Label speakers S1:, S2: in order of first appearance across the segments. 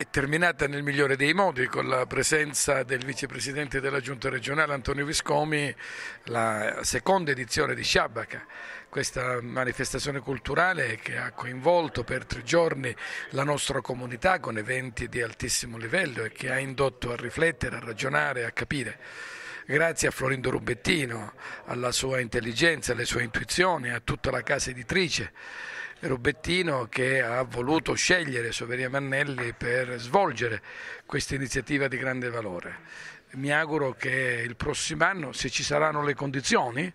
S1: è terminata nel migliore dei modi con la presenza del vicepresidente della giunta regionale Antonio Viscomi la seconda edizione di Sciabaca questa manifestazione culturale che ha coinvolto per tre giorni la nostra comunità con eventi di altissimo livello e che ha indotto a riflettere, a ragionare, a capire grazie a Florindo Rubettino, alla sua intelligenza, alle sue intuizioni, a tutta la casa editrice Rubettino che ha voluto scegliere Soveria Mannelli per svolgere questa iniziativa di grande valore mi auguro che il prossimo anno, se ci saranno le condizioni,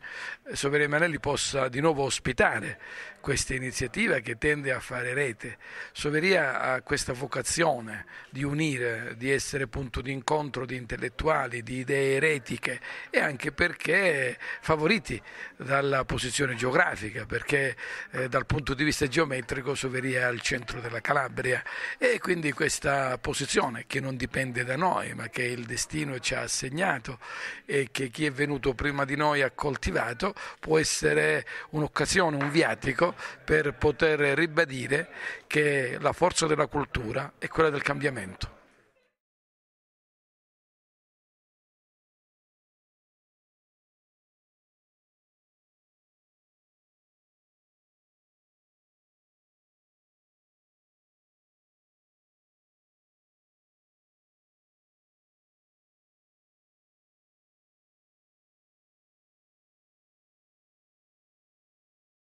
S1: eh, Soverio Manelli possa di nuovo ospitare questa iniziativa che tende a fare rete. Soveria ha questa vocazione di unire, di essere punto di incontro di intellettuali, di idee eretiche e anche perché favoriti dalla posizione geografica, perché eh, dal punto di vista geometrico Soveria è al centro della Calabria e quindi questa posizione che non dipende da noi ma che è il destino e ci ha assegnato e che chi è venuto prima di noi ha coltivato può essere un'occasione, un viatico per poter ribadire che la forza della cultura è quella del cambiamento.